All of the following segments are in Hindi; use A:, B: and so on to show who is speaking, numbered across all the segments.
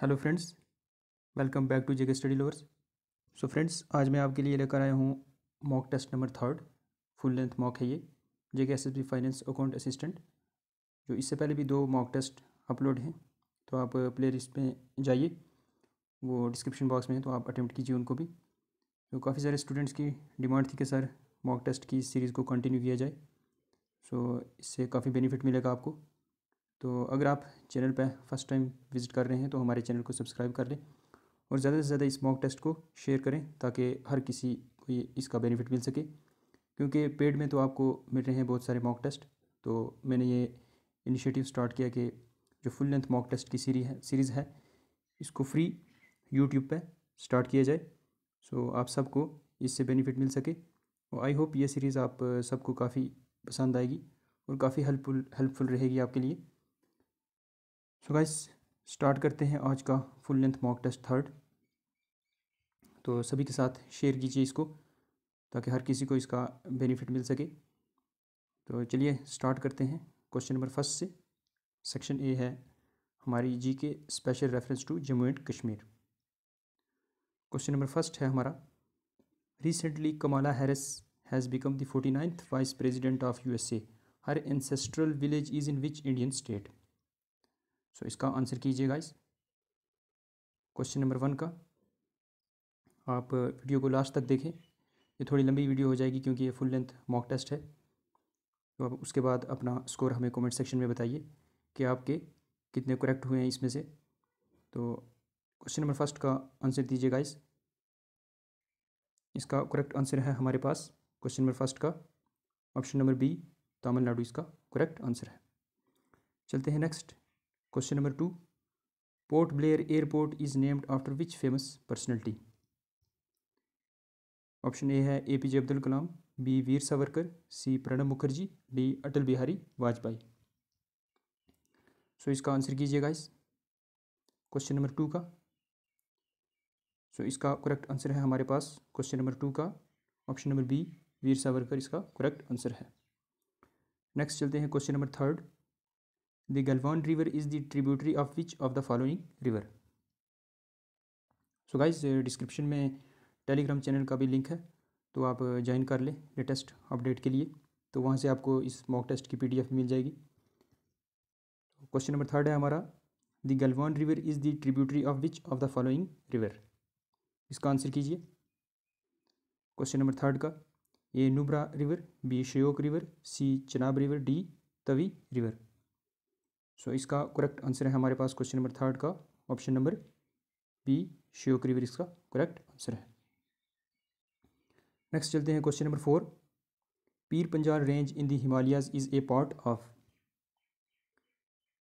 A: Hello friends welcome back to JK study lowers so friends आज मैं आपके लिए लेकर आया हूँ mock test number third full length mock है ये JK S finance account assistant जो इससे पहले भी दो मॉक टेस्ट अपलोड हैं तो आप प्ले लिस्ट में जाइए वो डिस्क्रिप्शन बॉक्स में है तो आप अटैम्प्ट कीजिए उनको भी तो काफ़ी सारे स्टूडेंट्स की डिमांड थी कि सर मॉक टेस्ट की सीरीज़ को कंटिन्यू किया जाए सो so, इससे काफ़ी बेनिफिट मिलेगा आपको तो अगर आप चैनल पर फर्स्ट टाइम विज़िट कर रहे हैं तो हमारे चैनल को सब्सक्राइब कर लें और ज़्यादा से ज़्यादा इस मॉक टेस्ट को शेयर करें ताकि हर किसी को ये इसका बेनिफिट मिल सके क्योंकि पेड में तो आपको मिल रहे हैं बहुत सारे मॉक टेस्ट तो मैंने ये इनिशिएटिव स्टार्ट किया कि जो फुल लेंथ मॉक टेस्ट की सीरी है सीरीज़ है इसको फ्री यूट्यूब पे स्टार्ट किया जाए सो आप सबको इससे बेनिफिट मिल सके और आई होप ये सीरीज़ आप सबको काफ़ी पसंद आएगी और काफ़ी हेल्पफुल हेल्पफुल रहेगी आपके लिए सो गाइस स्टार्ट करते हैं आज का full length mock test third तो सभी के साथ शेयर कीजिए इसको ताकि हर किसी को इसका बेनिफिट मिल सके तो चलिए स्टार्ट करते हैं क्वेश्चन नंबर फर्स्ट से सेक्शन ए है हमारी G K special reference to Jammu and Kashmir question number first है हमारा recently Kamala Harris has become the forty ninth vice president of U S A her ancestral village is in which Indian state so so, इसका आंसर कीजिए गाइस क्वेश्चन नंबर वन का आप वीडियो को लास्ट तक देखें ये थोड़ी लंबी वीडियो हो जाएगी क्योंकि ये फुल लेंथ मॉक टेस्ट है तो अब उसके बाद अपना स्कोर हमें कमेंट सेक्शन में बताइए कि आपके कितने करेक्ट हुए हैं इसमें से तो क्वेश्चन नंबर फर्स्ट का आंसर दीजिए गाइस इसका करेक्ट आंसर है हमारे पास क्वेश्चन नंबर फर्स्ट का ऑप्शन नंबर बी तमिलनाडु इसका करेक्ट आंसर है चलते हैं next question number two Port Blair airport is named after which famous personality option A है A P J Abdul Kalam B Veer Savarkar C Pranab Mukherjee D Atal Bihari Vajpayee so इसका आंसर कीजिएगा इस क्वेश्चन नंबर टू का सो so, इसका करेक्ट आंसर है हमारे पास क्वेश्चन नंबर टू का option number B Veer Savarkar इसका करेक्ट आंसर है नेक्स्ट चलते हैं question number third The Galvan River is the tributary of which of the following river? So guys description में टेलीग्राम चैनल का भी लिंक है तो आप ज्वाइन uh, कर लें लेटेस्ट अपडेट के लिए तो वहाँ से आपको इस मॉक टेस्ट की पीडीएफ मिल जाएगी क्वेश्चन नंबर थर्ड है हमारा the Galwan river is the tributary of which of the following river इसका आंसर कीजिए क्वेश्चन नंबर थर्ड का A Nubra river B Shyok river C Chenab river D Tawi river so इसका करेक्ट आंसर है हमारे पास क्वेश्चन नंबर थर्ड का option number B Shyok river इसका करेक्ट आंसर है नेक्स्ट चलते हैं question number four Pir Panjal range in the Himalayas is a part of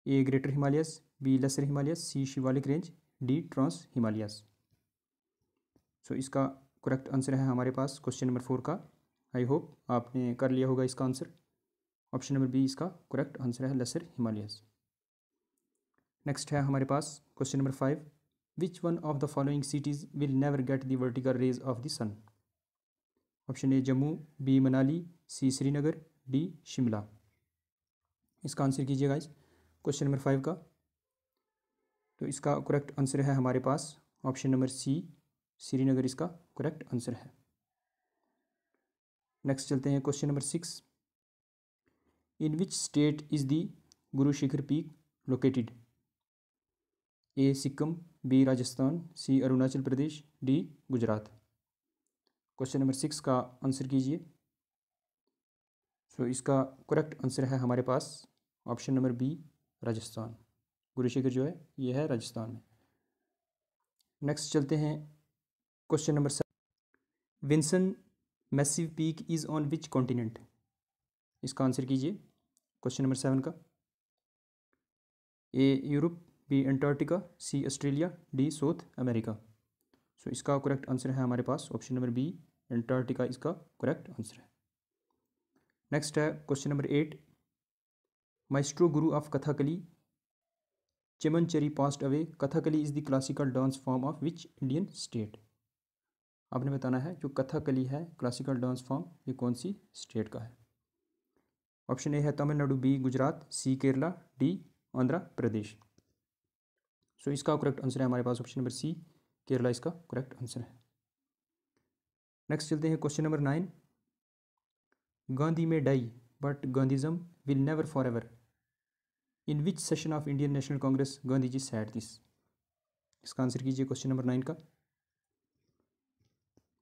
A: A greater Himalayas B lesser Himalayas C Shivalik range D trans Himalayas so इसका करेक्ट आंसर है हमारे पास क्वेश्चन नंबर फोर का आई होप आपने कर लिया होगा इसका आंसर ऑप्शन नंबर बी इसका करेक्ट आंसर है लेसर हिमालयस नेक्स्ट है हमारे पास question number five which one of the following cities will never get the vertical rays of the sun option A Jammu B Manali C Srinagar D Shimla इसका आंसर कीजिएगा इस क्वेश्चन नंबर फाइव का तो इसका करेक्ट आंसर है हमारे पास ऑप्शन नंबर सी श्रीनगर इसका करेक्ट आंसर है नेक्स्ट चलते हैं question number six in which state is the Guru Shikhar peak located A Sikkim B Rajasthan C Arunachal Pradesh D Gujarat question number six का आंसर कीजिए सो so, इसका करेक्ट आंसर है हमारे पास option number B Rajasthan Gurushikhar जो है ये है राजस्थान में नेक्स्ट चलते हैं question number seven Vinson massive peak is on which continent इसका आंसर कीजिए क्वेश्चन नंबर सेवन का A Europe B Antarctica C Australia D South America so इसका करेक्ट आंसर है हमारे पास ऑप्शन नंबर बी एंटार्क्टिका इसका करेक्ट आंसर है नेक्स्ट है question number eight maestro guru of Kathakali Cheri passed away Kathakali is the classical dance form of which Indian state आपने बताना है जो कथाकली है क्लासिकल डांस फॉर्म ये कौन सी स्टेट का है ऑप्शन ए है Tamil Nadu B Gujarat C Kerala D Andhra Pradesh so इसका करेक्ट आंसर है हमारे पास ऑप्शन नंबर सी केरला इसका करेक्ट आंसर है नेक्स्ट चलते हैं question number nine Gandhi may die but Gandhism will never forever in which session of Indian National Congress Gandhi ji said this इसका आंसर कीजिए क्वेश्चन नंबर नाइन का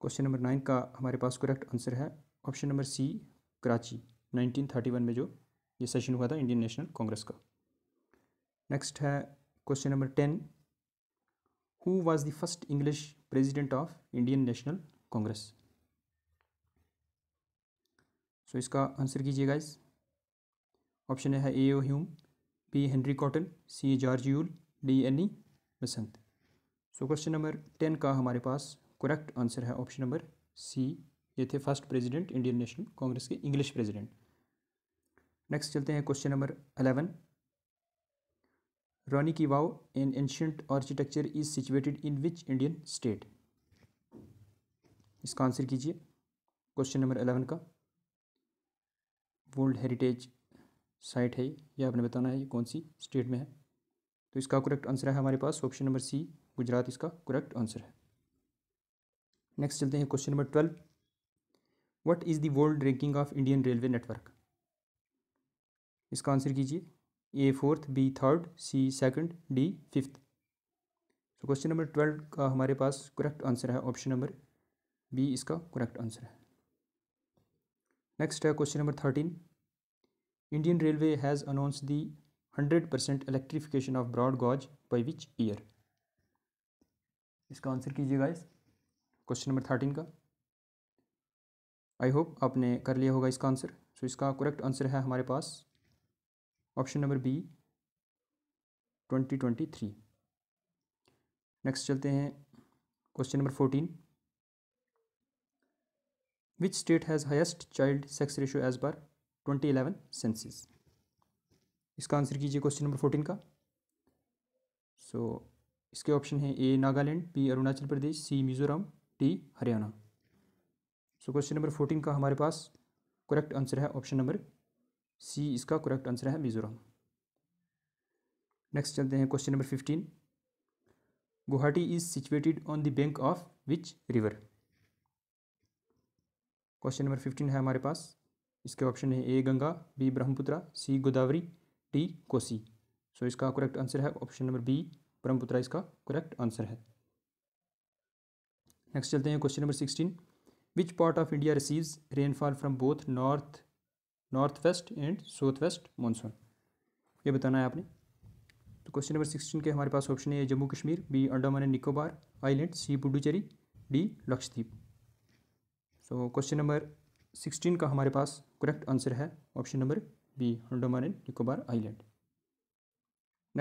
A: क्वेश्चन नंबर नाइन का हमारे पास करेक्ट आंसर है ऑप्शन नंबर सी कराची 1931 में जो ये सेशन हुआ था इंडियन नेशनल कांग्रेस का नेक्स्ट है question number ten who was the first English president of Indian National Congress so इसका आंसर कीजिएगा इस ऑप्शन है A O Hume B Henry Cotton C George Yule D Annie Besant so question number ten का हमारे पास करेक्ट आंसर है ऑप्शन नंबर सी ये थे फर्स्ट प्रेसिडेंट इंडियन नेशनल कांग्रेस के इंग्लिश प्रेसिडेंट नेक्स्ट चलते हैं question number eleven Rani ki Vav, an ancient architecture, is situated in which Indian state? इसका आंसर कीजिए क्वेश्चन नंबर अलेवन का वर्ल्ड हेरिटेज साइट है यह आपने बताना है ये कौन सी स्टेट में है तो इसका करेक्ट आंसर है हमारे पास ऑप्शन नंबर सी गुजरात इसका करेक्ट आंसर है नेक्स्ट चलते हैं question number twelve what is the world ranking of Indian railway network इसका आंसर कीजिए A fourth B third C second D fifth तो क्वेश्चन नंबर ट्वेल्व का हमारे पास करेक्ट आंसर है ऑप्शन नंबर बी इसका करेक्ट आंसर है नेक्स्ट है question number thirteen Indian railway has announce the hundred percent electrification of broad gauge by which year इसका आंसर कीजिएगा इस क्वेश्चन नंबर थर्टीन का आई होप आपने कर लिया होगा इसका आंसर सो so इसका करेक्ट आंसर है हमारे पास option number B twenty twenty three next चलते हैं question number fourteen which state has highest child sex ratio as per twenty eleven census इसका आंसर कीजिए क्वेश्चन नंबर फोर्टीन का सो so, इसके ऑप्शन हैं A Nagaland B Arunachal Pradesh C Mizoram D Haryana so question number fourteen का हमारे पास करेक्ट आंसर है ऑप्शन नंबर सी इसका करेक्ट आंसर है मिजोरम नेक्स्ट चलते हैं question number fifteen Guwahati is situated on the bank of which river question number fifteen है हमारे पास इसके ऑप्शन है A Ganga B Brahmaputra C Godavari D Kosi so so, इसका करेक्ट आंसर है ऑप्शन नंबर बी ब्रह्मपुत्रा इसका करेक्ट आंसर है नेक्स्ट चलते हैं question number sixteen which part of India receives rainfall from both north north west and south west monsoon ये बताना है आपने तो क्वेश्चन नंबर सिक्सटीन के हमारे पास ऑप्शन है Jammu Kashmir B Andaman and Nicobar island C Puducherry D Lakshadweep so question number sixteen का हमारे पास करेक्ट आंसर है option number B Andaman and Nicobar island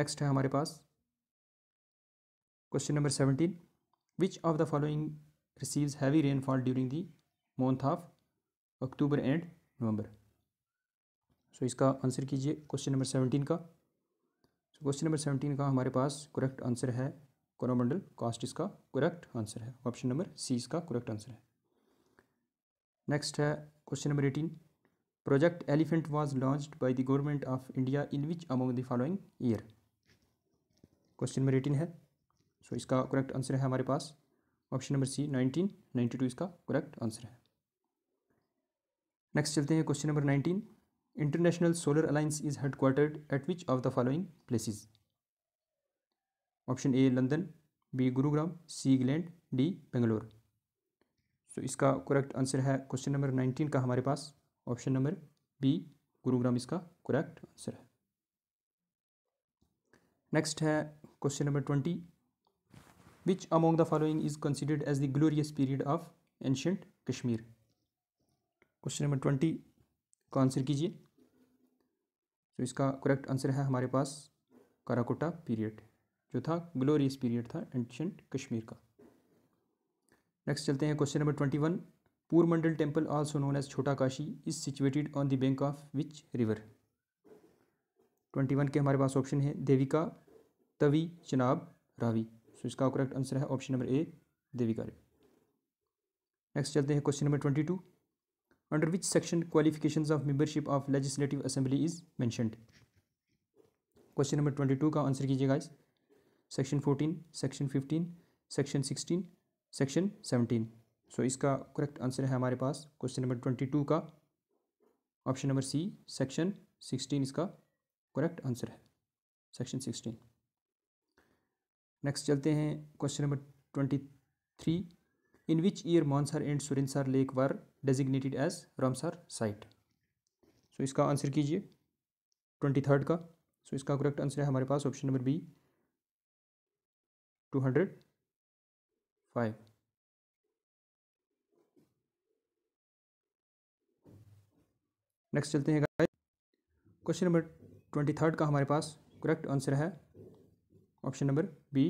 A: next है हमारे पास question number seventeen which of the following receives heavy rainfall during the month of October and November so so, इसका आंसर कीजिए क्वेश्चन नंबर सेवनटीन का सो क्वेश्चन नंबर सेवनटीन का हमारे पास करेक्ट आंसर है कोरोमंडल कास्ट इसका करेक्ट आंसर है ऑप्शन नंबर सी इसका करेक्ट आंसर है नेक्स्ट है question number eighteen project elephant was launched by the government of India in which among the following year question number eighteen है सो so, इसका करेक्ट आंसर है हमारे पास option number C nineteen ninety two इसका करेक्ट आंसर है नेक्स्ट चलते हैं question number nineteen international solar Solar is head headquartered at which of the following places? Option A London B Gurugram C England D Bangalore so इसका करेक्ट आंसर है क्वेश्चन नंबर नाइनटीन का हमारे पास ऑप्शन नंबर बी गुरुग्राम इसका करेक्ट आंसर है नेक्स्ट है question number twenty which among the following is considered as the glorious period of ancient Kashmir question number twenty का आंसर कीजिए तो इसका करेक्ट आंसर है हमारे पास काराकोटा पीरियड जो था ग्लोरियस पीरियड था एंशंट कश्मीर का नेक्स्ट चलते हैं question number twenty one Purmandal temple also known as Chhota Kashi is situated on the bank of which river twenty one के हमारे पास ऑप्शन है देविका तवी चनाब रावी सो so, इसका करेक्ट आंसर है option number A Devika next चलते हैं question number twenty two under which section qualification of membership of legislative assembly is mentioned question number twenty two का आंसर कीजिएगा इस section fourteen section fifteen section sixteen section seventeen so इसका करेक्ट आंसर है हमारे पास क्वेश्चन नंबर ट्वेंटी टू का option number C section sixteen इसका करेक्ट आंसर है सेक्शन सिक्सटीन नेक्स्ट चलते हैं question number twenty three in which year Monsar and Surinsar lake were designated as Ramsar site so इसका आंसर कीजिए ट्वेंटी थर्ड का सो so, इसका करेक्ट आंसर है हमारे पास option number B two hundred five next चलते हैं guys question number twenty third का हमारे पास करेक्ट आंसर है option number B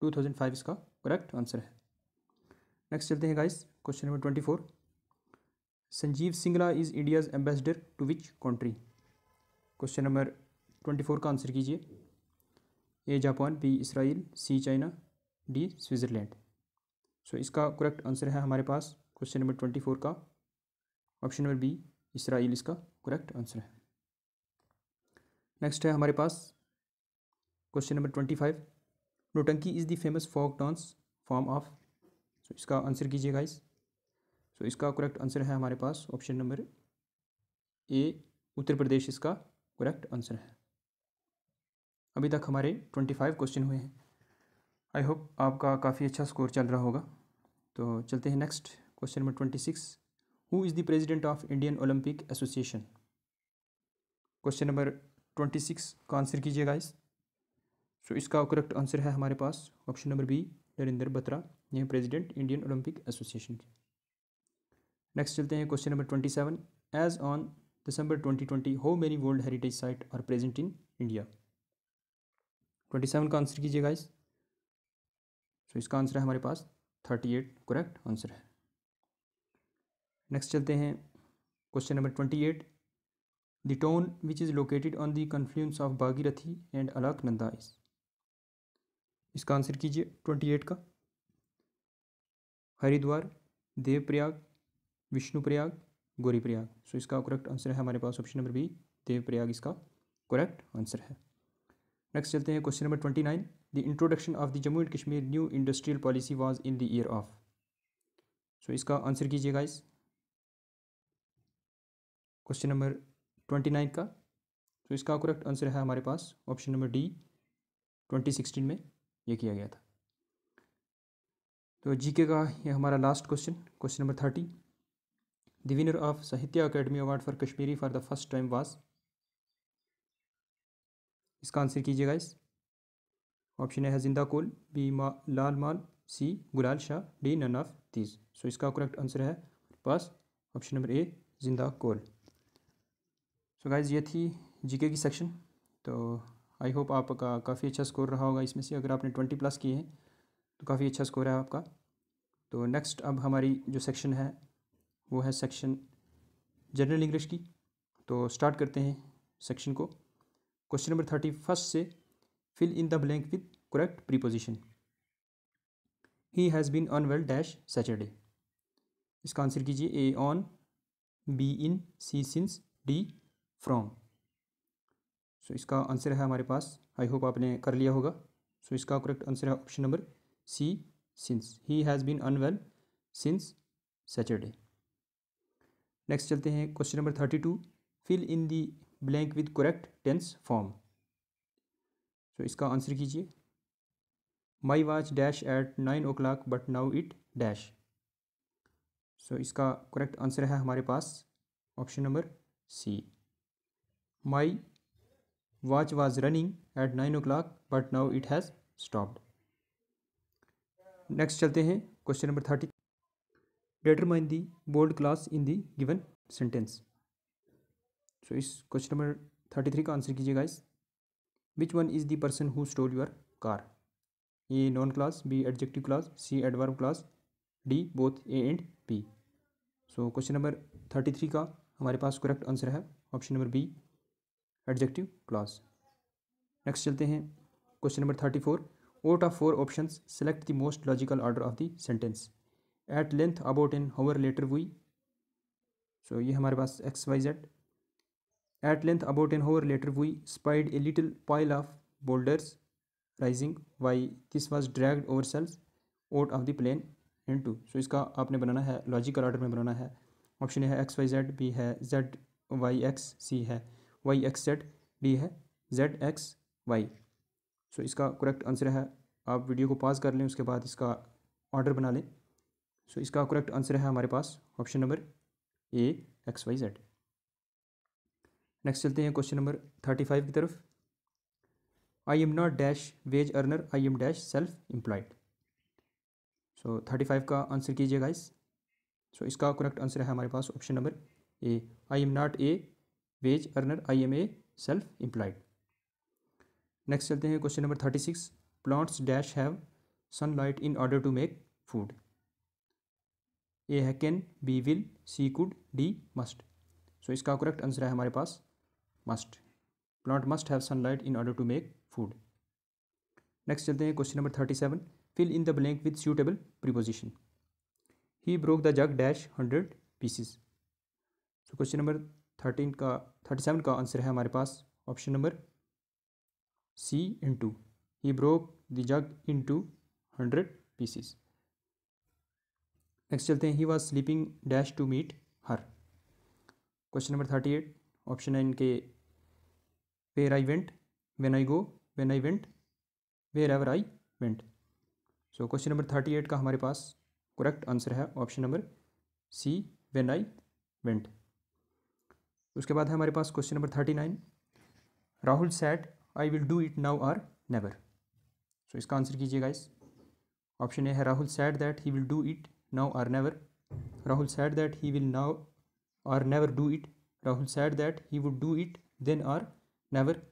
A: two thousand five इसका करेक्ट आंसर है नेक्स्ट चलते हैं guys question number twenty four Sanjeev Singla is India's ambassador to which country question number twenty four का आंसर कीजिए A Japan B Israel C China D Switzerland so इसका करेक्ट आंसर है हमारे पास क्वेश्चन नंबर ट्वेंटी फोर का ऑप्शन नंबर बी इसराइल इसका करेक्ट आंसर है नेक्स्ट है हमारे पास question number twenty five Nautanki is the famous folk dance form of so इसका आंसर कीजिए गाइस सो इसका करेक्ट आंसर है हमारे पास ऑप्शन नंबर ए उत्तर प्रदेश इसका करेक्ट आंसर है अभी तक हमारे ट्वेंटी फाइव क्वेश्चन हुए हैं आई होप आपका काफ़ी अच्छा स्कोर चल रहा होगा तो चलते हैं next question number twenty six who is the president of Indian Olympic association question number twenty six का आंसर कीजिए गाइस सो इसका करेक्ट आंसर है हमारे पास option number B Narendra Batra ये प्रेसिडेंट इंडियन ओलंपिक एसोसिएशन के नेक्स्ट चलते हैं question number twenty seven as on December twenty twenty how many world heritage site are present in India twenty seven का आंसर कीजिएगा इस सो इसका आंसर है हमारे पास थर्टी एट करेक्ट आंसर है नेक्स्ट चलते हैं question number twenty eight the town which is located on the confluence of Bhagirathi and Alaknanda is इसका आंसर कीजिए ट्वेंटी एट का हरिद्वार देवप्रयाग विष्णुप्रयाग प्रयाग सो इसका करेक्ट आंसर है हमारे पास ऑप्शन नंबर बी देवप्रयाग इसका करेक्ट आंसर है नेक्स्ट चलते हैं question number twenty nine the introduction of the Jammu and Kashmir new industrial policy was in the year of so इसका आंसर कीजिएगा इस क्वेश्चन नंबर ट्वेंटी नाइन का सो so इसका करेक्ट आंसर है हमारे पास option number D twenty sixteen में ये किया गया था तो जीके का ये हमारा last question question number thirty the winner of Sahitya Akademi award for Kashmiri for the first time was इसका आंसर कीजिएगा इस ऑप्शन है जिंदा कोल बी मा, लाल माल सी गुलाल शाह D none of these so इसका करेक्ट आंसर है पास ऑप्शन नंबर ए जिंदा कोल सो गाइज ये थी जीके की सेक्शन तो आई होप आपका काफ़ी अच्छा स्कोर रहा होगा इसमें से अगर आपने ट्वेंटी प्लस किए हैं तो काफ़ी अच्छा स्कोर है आपका तो नेक्स्ट अब हमारी जो सेक्शन है वो है सेक्शन जनरल इंग्लिश की तो स्टार्ट करते हैं सेक्शन को क्वेश्चन नंबर थर्टी फर्स्ट से fill in the blank with correct preposition he has been unwell dash Saturday इसका आंसर कीजिए A on B in C since D from so इसका आंसर है हमारे पास आई होप आपने कर लिया होगा सो इसका करेक्ट आंसर है option number C since he has been unwell since Saturday next चलते हैं question number thirty two fill in the blank with correct tense form so इसका आंसर कीजिए my watch dash at nine o'clock but now it dash so इसका करेक्ट आंसर है हमारे पास option number C my watch was running at nine o'clock but now it has stopped next चलते हैं question number thirty determine the bold clause in the given sentence so इस क्वेश्चन नंबर थर्टी थ्री का आंसर कीजिएगा इस which one is the person who stole your car A noun clause B adjective clause C adverb clause D both A and B so question number thirty three का हमारे पास करेक्ट आंसर है option number B adjective clause next चलते हैं question number thirty four out of four option select the most logical order of the sentence at length about an hour later we so ये हमारे पास X Y Z at length about an hour later we spied a little pile of boulders rising Y this was dragged over sails out of the plain into so इसका आपने बनाना है लॉजिकल ऑर्डर में बनाना है ऑप्शन ए है एक्स वाई जेड बी है जेड वाई एक्स सी है वाई एक्स जेड डी है जेड एक्स वाई सो इसका करेक्ट आंसर है आप वीडियो को पॉज कर लें उसके बाद इसका ऑर्डर बना लें सो so, इसका करेक्ट आंसर है हमारे पास option number A X Y Z next चलते हैं क्वेश्चन नंबर थर्टी फाइव की तरफ I am not dash wage earner I am dash self employed so thirty five का आंसर कीजिएगा इस सो so, इसका करेक्ट आंसर है हमारे पास option number A I am not a wage earner I am a self employed next चलते हैं question number thirty six plants dash have sunlight in order to make food A है can B will C could D must so इसका करेक्ट आंसर है हमारे पास must plant must have sunlight in order to make food next चलते हैं question number thirty seven fill in the blank with suitable preposition he broke the jug dash hundred pieces so question number thirteen का थर्टी सेवन का आंसर है हमारे पास option number C into he broke the jug to hundred pieces next चलते हैं he was sleeping dash to meet her question number thirty eight option है इनके where I went when I go when I went wherever I went so question number thirty eight का हमारे पास करेक्ट आंसर है option number C when I went उसके बाद है हमारे पास question number thirty nine Rahul set I will do it now or never so इसका आंसर कीजिएगा इस ऑप्शन ए है Rahul said that he will do it now or never Rahul said that he will now or never do it Rahul said that he would do it then or never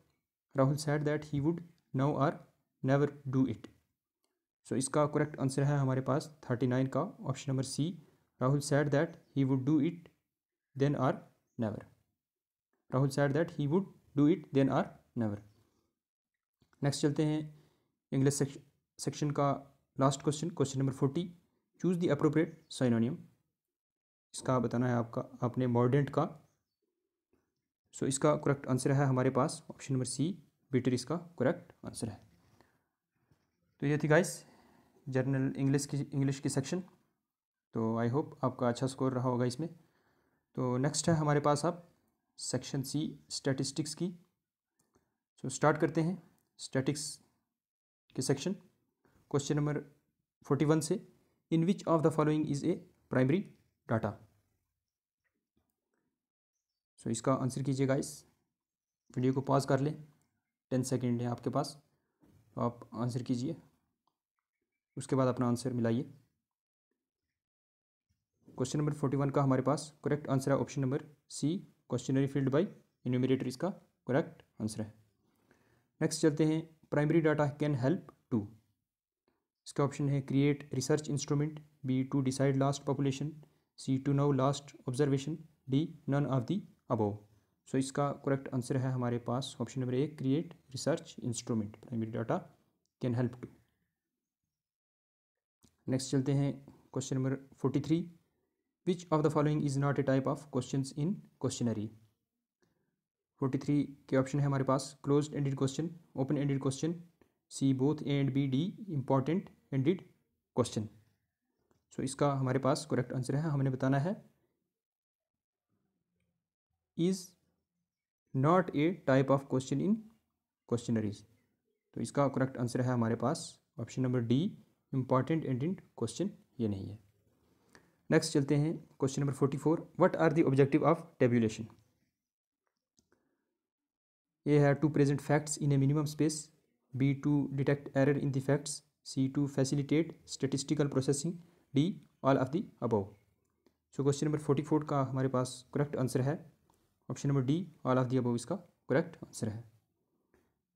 A: Rahul said that he would now or never do it so इसका करेक्ट आंसर है हमारे पास थर्टी नाइन का option number C Rahul said that he would do it then or never Rahul said that he would do it then or never next चलते हैं इंग्लिश सेक्शन का last question question number forty choose the appropriate synonym इसका बताना है आपका आपने मॉडेंट का सो so, इसका करेक्ट आंसर है हमारे पास ऑप्शन नंबर सी बीटर इसका करेक्ट आंसर है तो ये थी गाइस जर्नल इंग्लिश की इंग्लिश की सेक्शन तो आई होप आपका अच्छा स्कोर रहा होगा इसमें तो नेक्स्ट है हमारे पास आप सेक्शन सी स्टैटिस्टिक्स की सो so, स्टार्ट करते हैं स्टैटिक्स के section question number forty one से in which of the following is a primary data so इसका आंसर कीजिएगा इस वीडियो को पॉज कर लें टेन सेकेंड है आपके पास तो आप आंसर कीजिए उसके बाद अपना आंसर मिलाइए क्वेश्चन नंबर फोर्टी वन का हमारे पास करेक्ट आंसर है option number C questionnaire filled by enumerator इसका करेक्ट आंसर है नेक्स्ट चलते हैं primary data can help to इसका ऑप्शन है create research instrument B to decide last population C to know last observation D none of the above so इसका करेक्ट आंसर है हमारे पास ऑप्शन नंबर एक create research instrument primary data can help to next चलते हैं question number forty three which of the following is not a type of questions in forty 43 के ऑप्शन है हमारे पास close ended question open ended question C both A and B D important ended question so इसका हमारे पास करेक्ट आंसर है हमने बताना है is not a type of question in questionnaires तो इसका करेक्ट आंसर है हमारे पास option number D important end question ये नहीं है नेक्स्ट चलते हैं question number forty four what are the objective of tabulation A है to present facts in a minimum space B to detect error in the facts C to facilitate statistical processing D all of the above so question number forty four का हमारे पास करेक्ट आंसर है option number D all of the above इसका करेक्ट आंसर है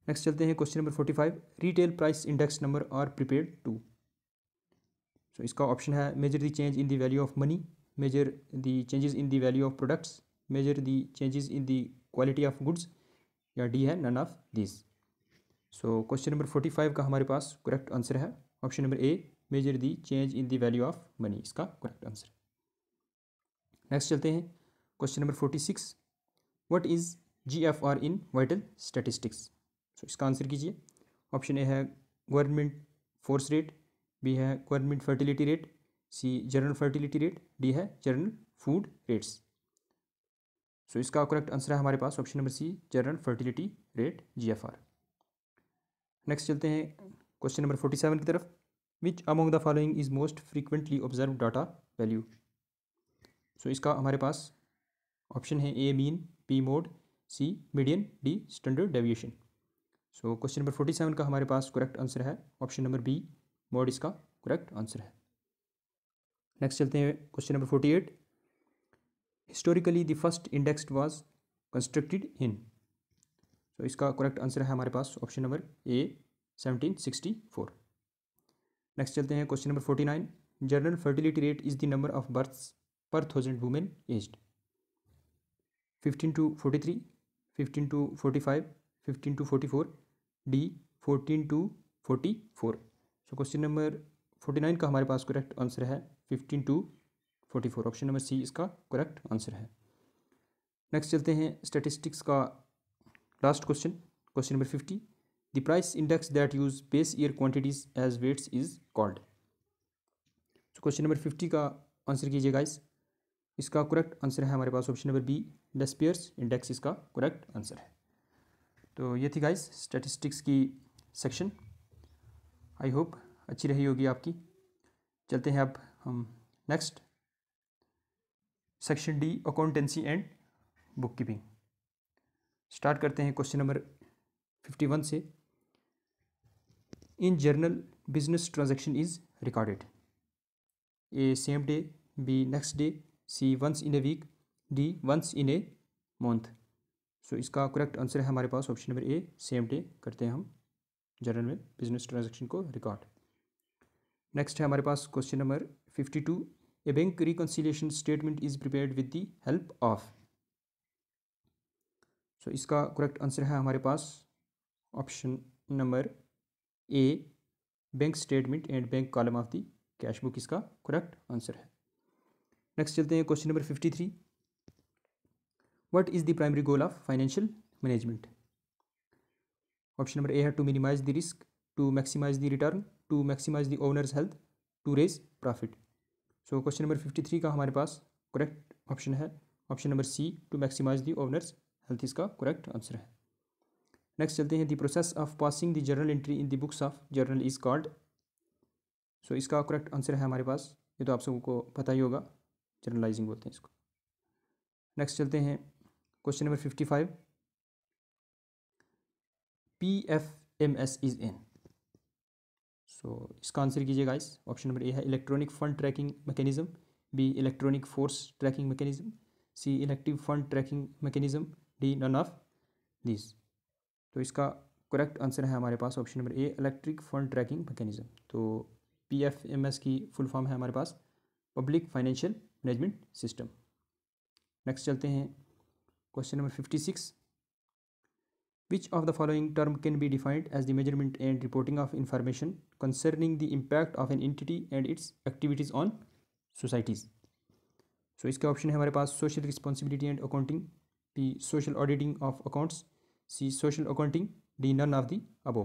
A: नेक्स्ट चलते हैं question number forty five retail price index number are prepare to so इसका ऑप्शन है major the change in the value of money measure the changes in the value of products measure the changes in the quality of goods या डी है none of this so question number forty five का हमारे पास करेक्ट आंसर है option number A measure the change in the value of money इसका करेक्ट आंसर नेक्स्ट चलते हैं question number forty six what is G F R in vital statistics सो इसका आंसर कीजिए ऑप्शन ए है गवर्नमेंट फोर्स रेट बी है government fertility rate C general fertility rate D है जनरल फूड रेट्स सो इसका करेक्ट आंसर है हमारे पास option number C general fertility rate आर नेक्स्ट चलते हैं क्वेश्चन नंबर फोर्टी सेवन की तरफ which among the following is most frequently observe data value so इसका हमारे पास ऑप्शन है A mean B mode C median D standard deviation so question number forty seven का हमारे पास करेक्ट आंसर है ऑप्शन नंबर बी मोड इसका करेक्ट आंसर है नेक्स्ट चलते हैं question number forty eight historically the first index was constructed in तो इसका करेक्ट आंसर है हमारे पास option number A seventeen sixty four next चलते हैं question number forty nine general fertility rate is the number of births per thousand women aged fifteen to forty three fifteen to forty five fifteen to forty four D fourteen to forty four तो क्वेश्चन नंबर फोर्टी नाइन का हमारे पास करेक्ट आंसर है fifteen to forty four option number C इसका करेक्ट आंसर है नेक्स्ट चलते हैं स्टेटिस्टिक्स का last question question number fifty the price index that use base year quantities as weights is called तो क्वेश्चन नंबर फिफ्टी का आंसर कीजिएगा इस इसका करेक्ट आंसर है हमारे पास option number B Laspeyres index इसका करेक्ट आंसर है तो ये थी गाइस स्टैटिस्टिक्स की सेक्शन आई होप अच्छी रही होगी आपकी चलते हैं अब हम next section D accountancy and book keeping start करते हैं क्वेश्चन नंबर फिफ्टी वन से in journal business transaction is recorded A same day B next day C once in a week D once in a month so इसका करेक्ट आंसर है हमारे पास option number A same day करते हैं हम जर्नल में बिजनेस ट्रांजेक्शन को रिकॉर्ड नेक्स्ट है हमारे पास question number fifty two a bank reconciliation statement is prepared with the help of so इसका करेक्ट आंसर है हमारे पास option number A bank statement and bank column of the cash book इसका करेक्ट आंसर है नेक्स्ट चलते हैं question number fifty three what is the primary goal of financial management option number A है to minimize the risk to maximize the return to maximize the owners wealth to raise profit so question number fifty three का हमारे पास करेक्ट ऑप्शन है option number C to maximize the owners wealth इसका करेक्ट आंसर है नेक्स्ट चलते हैं the process of passing the journal entry in the books of journal is called so इसका करेक्ट आंसर है हमारे पास ये तो आप सबको पता ही होगा जर्नलाइजिंग बोलते हैं इसको नेक्स्ट चलते हैं question number fifty five P F M S is an so इसका आंसर कीजिएगा इस ऑप्शन नंबर ए है electronic fund tracking mechanism B electronic force tracking mechanism C elective fund tracking mechanism D none of this तो इसका करेक्ट आंसर है हमारे पास option number A electric fund tracking mechanism तो पी एफ एम एस की फुल फॉर्म है हमारे पास public financial management system next चलते हैं question number fifty six Which of the following term can be defined as the measurement and reporting of information concerning the impact of an entity and its activities on societies? So so, इसके ऑप्शन है हमारे पास social responsibility and accounting B social auditing of accounts C social accounting D none of the above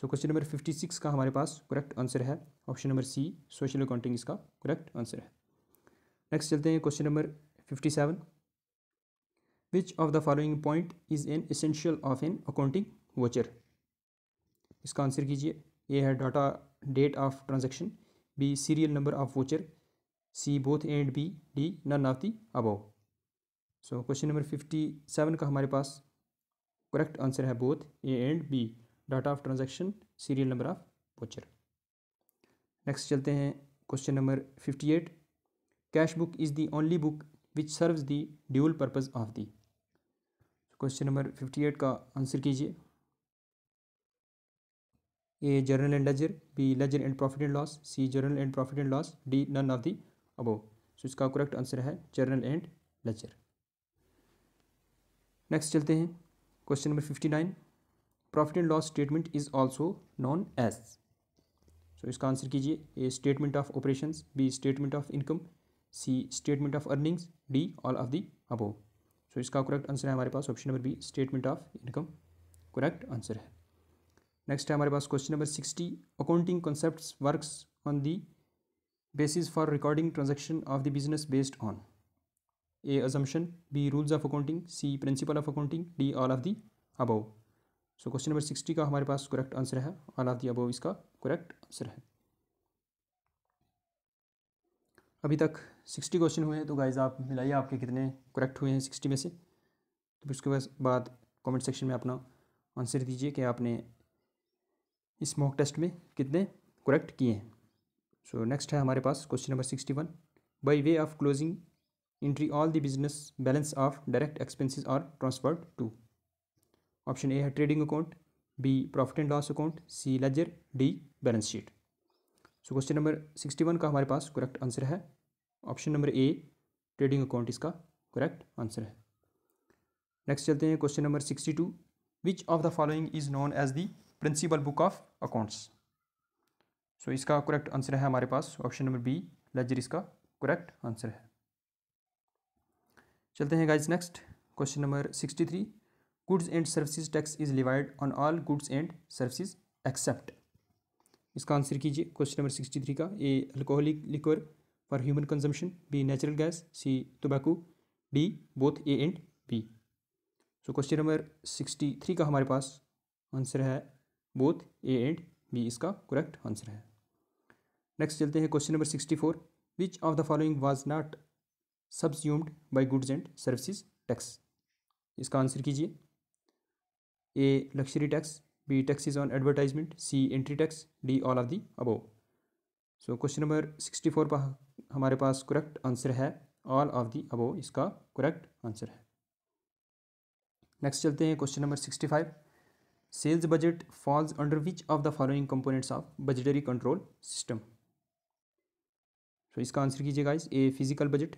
A: so question number fifty six का हमारे पास करेक्ट आंसर है option number C social accounting इसका करेक्ट आंसर है नेक्स्ट चलते हैं question number fifty seven which of the following point is an essential of an accounting voucher इसका आंसर कीजिए ए है data date of transaction B serial number of voucher C both and B D none of the above so question number fifty seven का हमारे पास करेक्ट आंसर है both A and B data of transaction serial number of voucher next चलते हैं question number fifty eight cash book is the only book which serves the dual purpose of the question number fifty eight का आंसर कीजिए ए journal and ledger B ledger and profit and loss C journal and profit and loss D none of the above so इसका करेक्ट आंसर है जर्नल एंड लजर नेक्स्ट चलते हैं question number fifty nine profit and loss statement is also known as so इसका आंसर कीजिए A statement of operations B statement of income C statement of earnings D all of the above तो इसका करेक्ट आंसर है हमारे पास option number B statement of income correct answer है नेक्स्ट है हमारे पास question number sixty accounting concept works on the basis for recording transaction of the business based on A assumption B rules of accounting C principle of accounting D all of the above so question number sixty का हमारे पास करेक्ट आंसर है ऑल ऑफ दी अबव इसका करेक्ट आंसर है अभी तक सिक्सटी क्वेश्चन हुए हैं तो गाइज आप मिलाइए आपके कितने करेक्ट हुए हैं सिक्सटी में से तो उसके बाद कमेंट सेक्शन में अपना आंसर दीजिए कि आपने इस मॉक टेस्ट में कितने करेक्ट किए हैं सो नेक्स्ट है हमारे पास question number sixty one by way of closing entry all the business balance of direct expenses are transferred to option A है trading account B profit and loss account C ledger D balance sheet so question number sixty one का हमारे पास करेक्ट आंसर है option number A trading account इसका करेक्ट आंसर है नेक्स्ट चलते हैं question number sixty two which of the following is known as the principal book of accounts so इसका करेक्ट आंसर है हमारे पास ऑप्शन नंबर बी लेजर इसका करेक्ट आंसर है चलते हैं guys next question number sixty three goods and services tax is levied on all goods and services except इसका आंसर कीजिए क्वेश्चन नंबर सिक्सटी थ्री का A alcoholic liquor for human consumption B natural gas C tobacco D both A and B so question number sixty three का हमारे पास आंसर है बोथ ए एंड बी इसका करेक्ट आंसर है नेक्स्ट चलते हैं question number sixty four which of the following was not subsumed by goods and services tax इसका आंसर कीजिए A luxury tax B tax is on advertisement. C entry tax. D all of the above. So question number sixty four पर हमारे पास करेक्ट आंसर है ऑल ऑफ दी अबो इसका करेक्ट आंसर है नेक्स्ट चलते हैं question number sixty five sales budget falls under which of the following components of budgetary control system तो इसका आंसर कीजिएगा इस A physical budget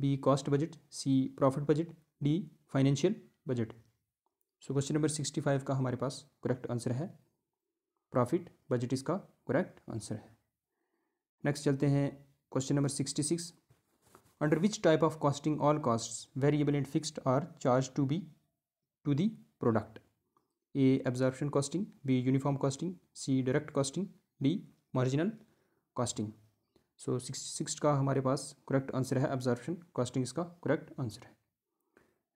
A: B cost budget C profit budget D financial budget so question number sixty five का हमारे पास करेक्ट आंसर है प्रॉफिट बजट इसका करेक्ट आंसर है नेक्स्ट चलते हैं question number sixty six under which type of costing all cost variable and fixed are charge to be to the product A absorption costing B uniform costing C direct costing D marginal costing so sixty six का हमारे पास करेक्ट आंसर है एब्जॉर्प्शन कॉस्टिंग इसका करेक्ट आंसर है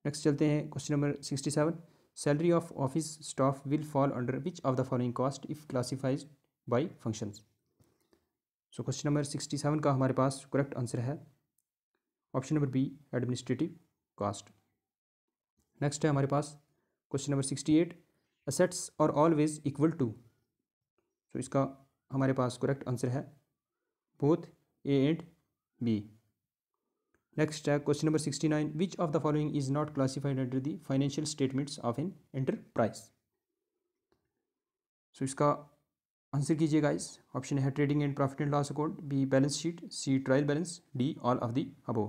A: नेक्स्ट चलते हैं question number sixty seven salary of office staff will fall under which of the following cost if classified by functions so question number sixty seven का हमारे पास करेक्ट आंसर है option number B administrative cost next है हमारे पास question number sixty eight assets are always equal to so इसका हमारे पास करेक्ट आंसर है both A and B next uh, है question number sixty nine which of the following is not classified under the financial statements of an enterprise so इसका आंसर कीजिए गाइस ऑप्शन है trading and profit and loss account B balance sheet C trial balance D all of the above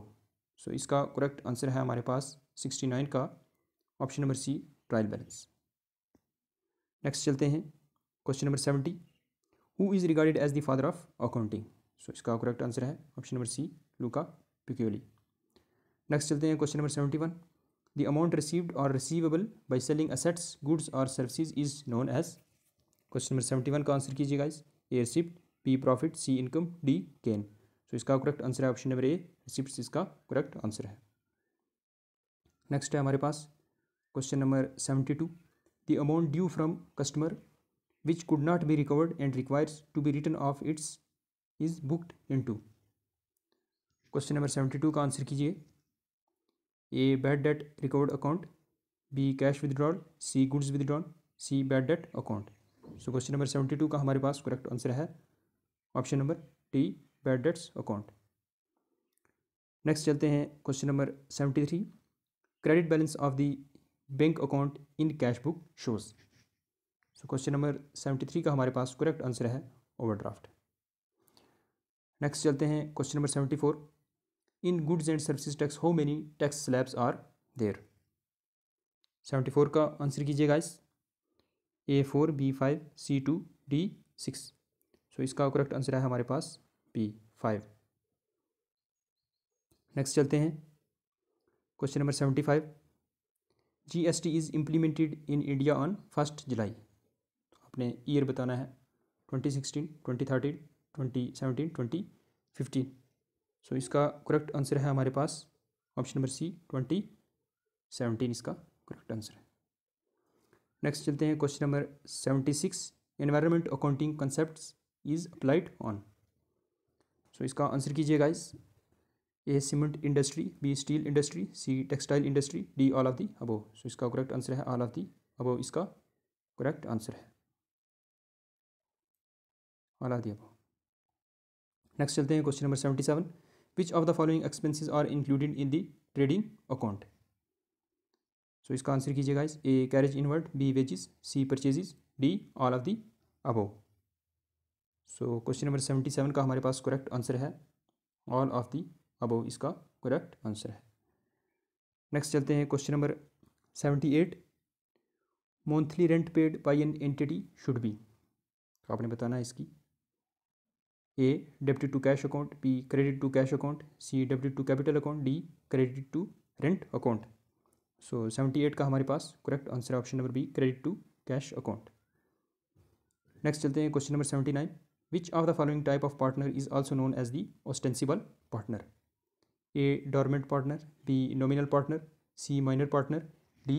A: so इसका करेक्ट आंसर है हमारे पास सिक्सटी नाइन का option number C trial balance next चलते हैं question number seventy who is regarded as the father of accounting so इसका करेक्ट आंसर है option number C Luca Pacioli next चलते हैं question number seventy one the amount received और receivable by selling assets goods और services is known as question number seventy one का आंसर कीजिएगा इस A receipt B profit C income D gain so इसका करेक्ट आंसर है ऑप्शन नंबर ए रिसिप्ट इसका करेक्ट आंसर है नेक्स्ट है हमारे पास question number seventy two the amount due from customer which could not be recovered and requires to be return off its is booked into question number seventy two का आंसर कीजिए A bad debt recovered account B cash withdrawal C goods withdrawal C bad debt account so question number seventy two का हमारे पास करेक्ट आंसर है option number D bad debts account next चलते हैं question number seventy three credit balance of the bank account in cash book shows so question number seventy three का हमारे पास करेक्ट आंसर है ओवरड्राफ्ट नेक्स्ट चलते हैं question number seventy four in goods and service tax how many tax slabs are there seventy four का आंसर कीजिए guys A four B five C two D six so इसका करेक्ट आंसर है हमारे पास बी फाइव नेक्स्ट चलते हैं question number seventy five G S T is implemented in India on first July आपने ईयर बताना है twenty sixteen twenty thirteen twenty seventeen twenty fifteen so इसका करेक्ट आंसर है हमारे पास option number C twenty seventeen इसका करेक्ट आंसर है नेक्स्ट चलते हैं question number seventy six environment accounting concept is applied on so इसका आंसर कीजिए guys A cement industry B steel industry C textile industry D all of the above so इसका करेक्ट आंसर है ऑल ऑफ दी अबो इसका करेक्ट आंसर है all of the above next चलते हैं question number seventy seven which of the following expenses are included in the trading account so इसका आंसर कीजिएगा इस A carriage inward B wages C purchases D all of the above so question number seventy seven का हमारे पास करेक्ट आंसर है ऑल ऑफ दी अबो इसका करेक्ट आंसर है नेक्स्ट चलते हैं question number seventy eight monthly rent paid by an entity should be आपने बताना है इसकी A debit to cash account B credit to cash account C debit to capital account D credit to rent account so seventy eight का हमारे पास करेक्ट आंसर है option number B credit to cash account next चलते हैं question number seventy nine which of the following type of partner is also known as the ostensible partner A dormant partner B nominal partner C minor partner D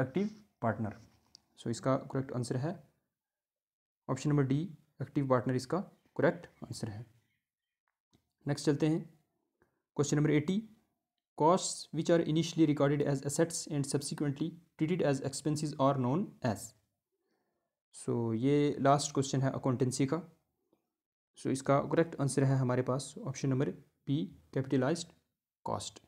A: active partner so इसका करेक्ट आंसर है option number D active partner इसका करेक्ट आंसर है नेक्स्ट चलते हैं question number eighty cost which are initially recorded as assets and subsequently treated as expenses are known as so ये लास्ट क्वेश्चन है अकाउंटेंसी का सो so, इसका करेक्ट आंसर है हमारे पास option number B capitalise cost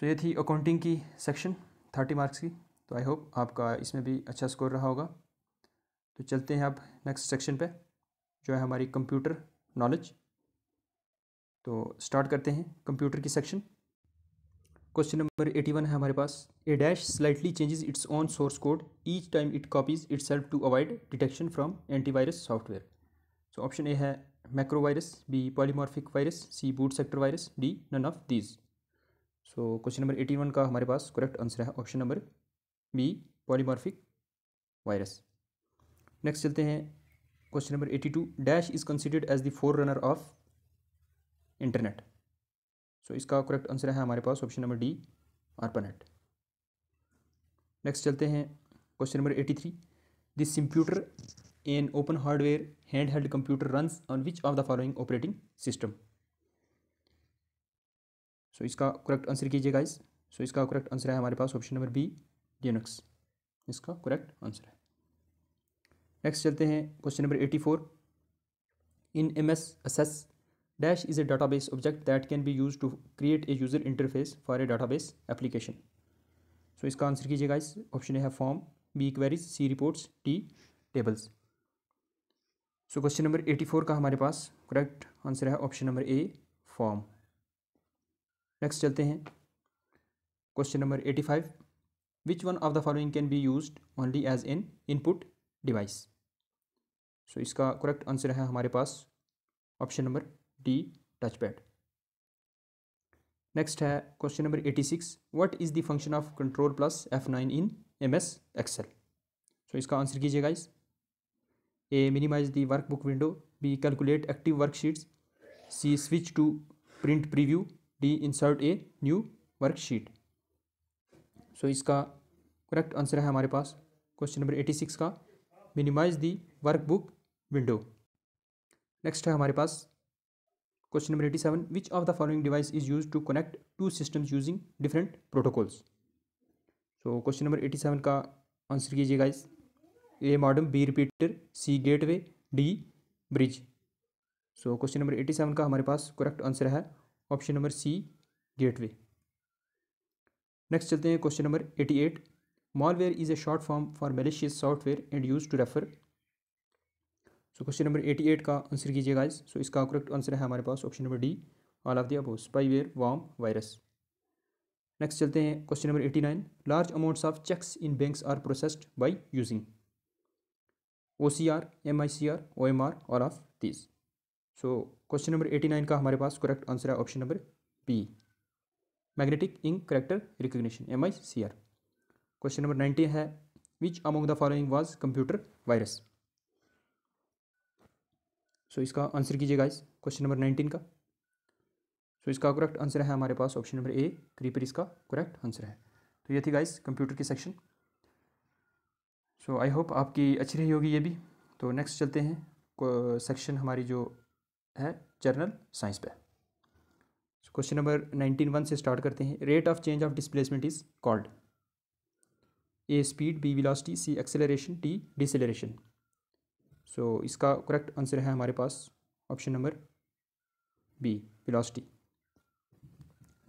A: so ये थी अकाउंटिंग की सेक्शन थर्टी मार्क्स की तो आई होप आपका इसमें भी अच्छा स्कोर रहा होगा तो चलते हैं आप नेक्स्ट सेक्शन पे जो है हमारी कंप्यूटर नॉलेज तो स्टार्ट करते हैं कंप्यूटर की section question number eighty one है हमारे पास a dash slightly changes its own source code each time it copies itself to avoid detection from antivirus software so option A है macro virus B polymorphic virus C boot sector virus D none of these so question number eighty one का हमारे पास करेक्ट आंसर है option number B polymorphic virus next चलते हैं question number eighty two dash is considered as the forerunner of internet so इसका करेक्ट आंसर है हमारे पास option number D ARPANET next चलते हैं question number eighty three this computer an open hardware hand held computer run on which of the following operating system so इसका करेक्ट आंसर कीजिएगा इस सो इसका करेक्ट आंसर है हमारे पास ऑप्शन नंबर बी लिनक्स इसका करेक्ट आंसर है नेक्स्ट चलते हैं question number eighty four in M S S S dash is a database object that can be use to create a user interface for a database application so इसका आंसर कीजिएगा इस ऑप्शन है form B queries C reports D tables so question number eighty four का हमारे पास करेक्ट आंसर है option number A form next चलते हैं question number eighty five which one of the following can be use only as an input device so so, इसका करेक्ट आंसर है हमारे पास option number D touch pad next है question number eighty six what is the function of control plus F nine in M S Excel so इसका आंसर कीजिएगा इस A minimise the workbook window B calculate active worksheets C switch to print preview D insert a new worksheet so इसका करेक्ट आंसर है हमारे पास क्वेश्चन नंबर एटी सिक्स का minimise the workbook window next है हमारे पास question number eighty seven which of the following device is use to connect to systems using different protocols so question number eighty seven का आंसर कीजिएगा इस A modem B repeater C gateway D bridge so question number eighty seven का हमारे पास करेक्ट आंसर है option number C gateway next चलते हैं question number eighty eight malware is a short form for malicious software and used to refer so question number eighty eight का आंसर कीजिए गाइस सो इसका करेक्ट आंसर है हमारे पास option number D all of the above spyware worm virus next चलते हैं question number eighty nine large amounts of cheques in banks are processed by using O C R M I C R O M R all of this so question number 89 का हमारे पास करेक्ट आंसर है option number B magnetic ink character recognition M I C R question number ninety है which among the following was computer virus so इसका आंसर कीजिएगा इस क्वेश्चन नंबर नाइनटीन का सो so, इसका करेक्ट आंसर है हमारे पास ऑप्शन नंबर ए क्रीपर इसका करेक्ट आंसर है तो ये थी गाइस कंप्यूटर की सेक्शन सो आई होप आपकी अच्छी रही होगी ये भी तो नेक्स्ट चलते हैं सेक्शन हमारी जो है जर्नल साइंस पे क्वेश्चन नंबर नाइनटीन वन से स्टार्ट करते हैं rate of change of displacement is called A speed B velocity C acceleration D deceleration so इसका करेक्ट आंसर है हमारे पास option number B velocity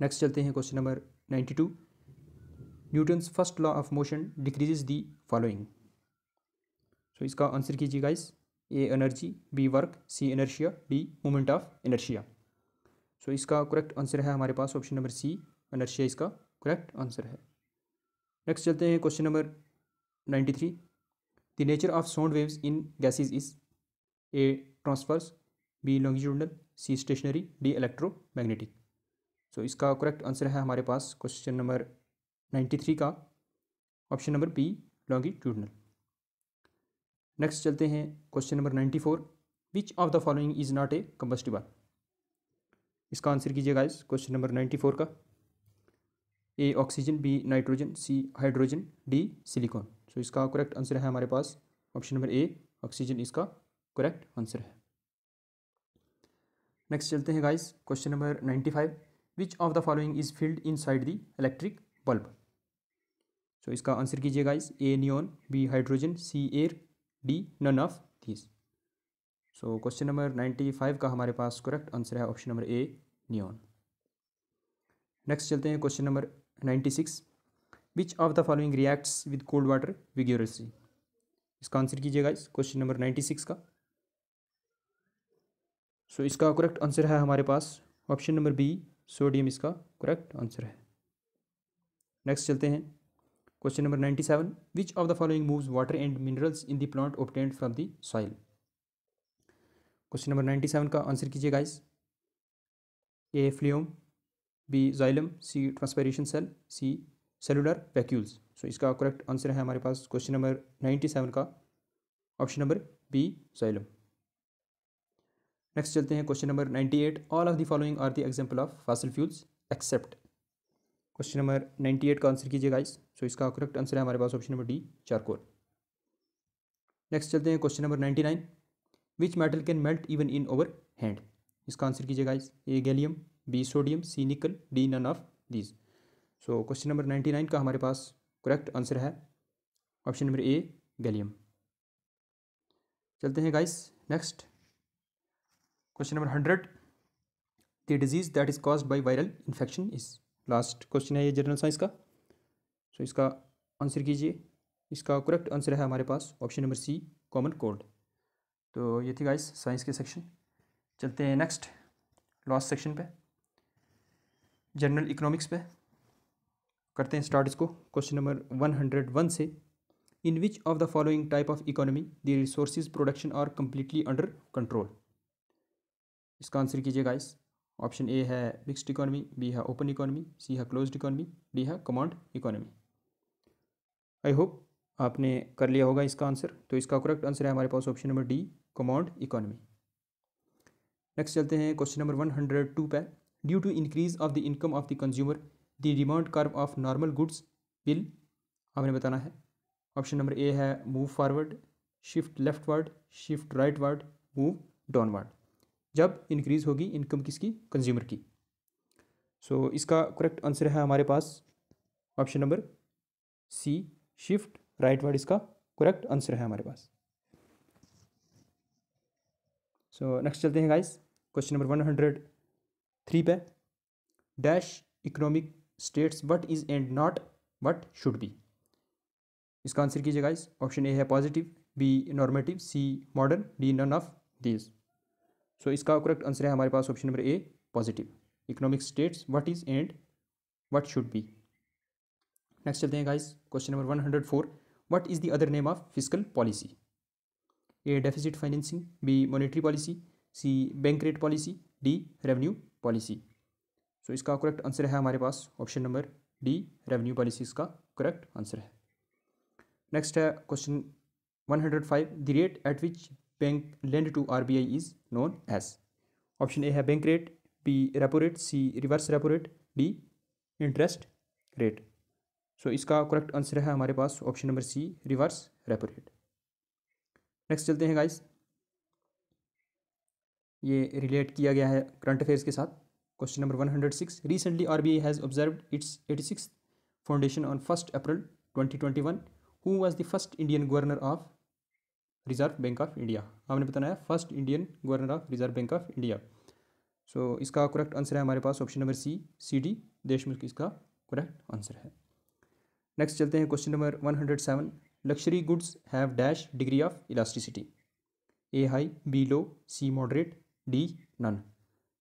A: next चलते हैं question number ninety two Newton's first law of motion decreases the following so इसका आंसर कीजिए guys A energy B work C inertia D moment of inertia so इसका करेक्ट आंसर है हमारे पास ऑप्शन नंबर सी एनर्शिया इसका करेक्ट आंसर है नेक्स्ट चलते हैं question number ninety three the nature of sound waves in gases is A transverse B longitudinal C stationary D magnetic so इसका करेक्ट आंसर है हमारे पास क्वेश्चन नंबर नाइन्टी थ्री का option number B longitudinal next चलते हैं question number ninety four which of the following is not a combustible इसका आंसर कीजिएगा इस क्वेश्चन नंबर नाइन्टी फोर का A oxygen B nitrogen C hydrogen D silicon so इसका करेक्ट आंसर है हमारे पास ऑप्शन नंबर ए ऑक्सीजन इसका करेक्ट आंसर है नेक्स्ट चलते हैं guys question number ninety five which of the following is filled inside the electric bulb so इसका आंसर कीजिए guys A neon B hydrogen C air D none of this so question number ninety five का हमारे पास करेक्ट आंसर है option number A neon next चलते हैं question number 96 which of the following reacts with cold water vigorously इसका आंसर कीजिएगा इस क्वेश्चन नंबर 96 का सो so, इसका करेक्ट आंसर है हमारे पास ऑप्शन नंबर बी सोडियम इसका करेक्ट आंसर है नेक्स्ट चलते हैं question number ninety seven which of the following moves water and minerals in the plant obtained from the soil question number ninety seven का आंसर कीजिए guys A phloem B xylem C transpiration cell C cellular vacuoles so इसका करेक्ट आंसर है हमारे पास क्वेश्चन नंबर नाइन्टी सेवन का option number B xylem next चलते हैं question number ninety eight all of the following are the example of fossil fuels except question number ninety eight का आंसर कीजिए गाइस सो इसका करेक्ट आंसर है हमारे पास option number D charcoal next चलते हैं question number ninety nine which metal can melt even in our hand इसका आंसर कीजिए guys A gallium B sodium C nickel D none of these so question number ninety nine का हमारे पास करेक्ट आंसर है ऑप्शन नंबर ए गैलियम चलते हैं guys next question number hundred the disease that is cause by viral infection इस लास्ट क्वेश्चन है ये जनरल साइंस का सो so, इसका आंसर कीजिए इसका करेक्ट आंसर है हमारे पास option number C common cold तो ये थी गाइस साइंस के सेक्शन चलते हैं नेक्स्ट लास्ट सेक्शन पे जनरल इकोनॉमिक्स पे करते हैं स्टार्ट इसको question number one hundred one से in which of the following type of economy the resource production are completely under control इसका आंसर कीजिएगा इस ऑप्शन ए है मिक्सड इकोनॉमी बी है ओपन इकोनॉमी सी है क्लोज इकोनॉमी डी है कमांड इकोनॉमी आई होप आपने कर लिया होगा इसका आंसर तो इसका करेक्ट आंसर है हमारे पास option number D command economy next चलते हैं question number one hundred two पर due to increase of the income of the consumer the demand curve of normal goods will हमें बताना है ऑप्शन नंबर ए है move forward shift leftward shift rightward move downward जब इंक्रीज़ होगी इनकम किसकी कंज्यूमर की सो so, इसका करेक्ट आंसर है हमारे पास option number C shift rightward इसका करेक्ट आंसर है हमारे पास सो so, नेक्स्ट चलते हैं guys question number one hundred three पे dash economic states what is and not what should be इसका आंसर कीजिएगा इस ऑप्शन ए है positive B normative C modern D none of these so इसका करेक्ट आंसर है हमारे पास option number A positive economic states what is and what should be next चलते हैं guys question number one hundred four what is the other name of fiscal policy A deficit financing B monetary policy C bank rate policy D revenue policy so so, इसका करेक्ट आंसर है हमारे पास option number D revenue policy इसका करेक्ट आंसर है नेक्स्ट है question one hundred five the rate at which bank lend to R B I is known as option A है bank rate B repo rate C reverse repo rate D interest rate so इसका करेक्ट आंसर है हमारे पास option number C reverse repo rate next चलते हैं गाइस ये रिलेट किया गया है करंट अफेयर्स के साथ question number one hundred six recently R B has observe its eighty six foundation on first April twenty twenty one who was the first Indian governor of Reserve Bank of India आपने बताना है first Indian governor of Reserve Bank of India so इसका करेक्ट आंसर है हमारे पास option number C C D देश देशमुख इसका करेक्ट आंसर है नेक्स्ट चलते हैं question number one hundred seven luxury goods have dash degree of elasticity A high B low C moderate D none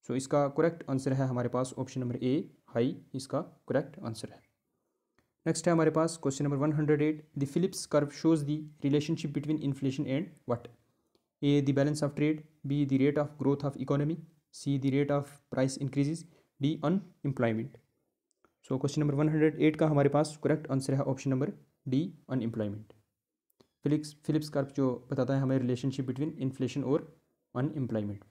A: so इसका करेक्ट आंसर है हमारे पास ऑप्शन नंबर ए हाई इसका करेक्ट आंसर है नेक्स्ट है हमारे पास question number one hundred eight the Phillips curve shows the relationship between inflation and what A the balance of trade B the rate of growth of economy C the rate of price increases D unemployment so question number one hundred eight का हमारे पास करेक्ट आंसर है option number D unemployment Phillips Phillips curve जो बताता है हमें रिलेशनशिप बिटवीन इन्फ्लेशन और अनएम्प्लॉयमेंट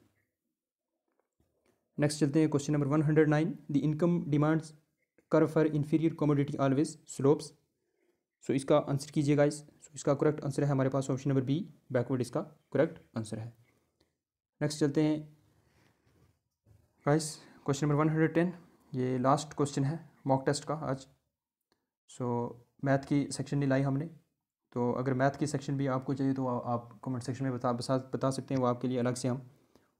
A: नेक्स्ट चलते हैं question number one hundred nine the income demands curve for inferior commodity always slopes so इसका आंसर कीजिए गाइस सो इसका करेक्ट आंसर है हमारे पास ऑप्शन नंबर बी बैकवर्ड इसका करेक्ट आंसर है नेक्स्ट चलते हैं guys question number one hundred ten ये लास्ट क्वेश्चन है मॉक टेस्ट का आज सो so, मैथ की सेक्शन नहीं लाई हमने तो अगर मैथ की सेक्शन भी आपको चाहिए तो आप कमेंट सेक्शन में बता बता सकते हैं वो आपके लिए अलग से हम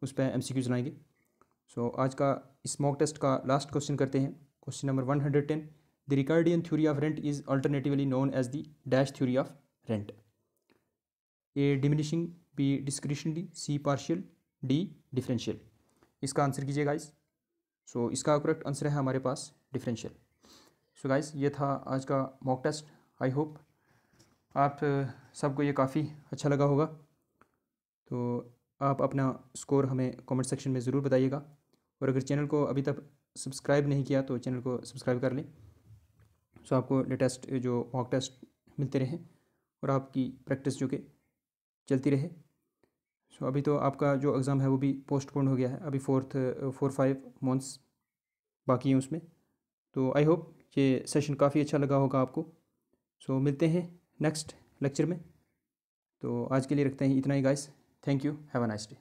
A: उस पर एम सी क्यूज लाएंगे सो so, आज का इस मॉक टेस्ट का लास्ट क्वेश्चन करते हैं question number one hundred ten the Ricardian theory of rent is alternatively known as the dash theory of rent A diminishing B discretionally C partial D differential इसका आंसर कीजिए गाइस सो so, इसका करेक्ट आंसर है हमारे पास डिफरेंशियल सो गाइस ये था आज का मॉक टेस्ट आई होप आप uh, सबको ये काफ़ी अच्छा लगा होगा तो आप अपना स्कोर हमें कमेंट सेक्शन में ज़रूर बताइएगा और अगर चैनल को अभी तक सब्सक्राइब नहीं किया तो चैनल को सब्सक्राइब कर लें सो आपको लेटेस्ट जो मॉक टेस्ट मिलते रहें और आपकी प्रैक्टिस जो कि चलती रहे सो अभी तो आपका जो एग्ज़ाम है वो भी पोस्टपोन हो गया है अभी फोर्थ फोर फाइव मंथ्स बाकी हैं उसमें तो आई होप ये सेशन काफ़ी अच्छा लगा होगा आपको सो मिलते हैं नेक्स्ट लेक्चर में तो आज के लिए रखते हैं इतना ही guys thank you have a nice day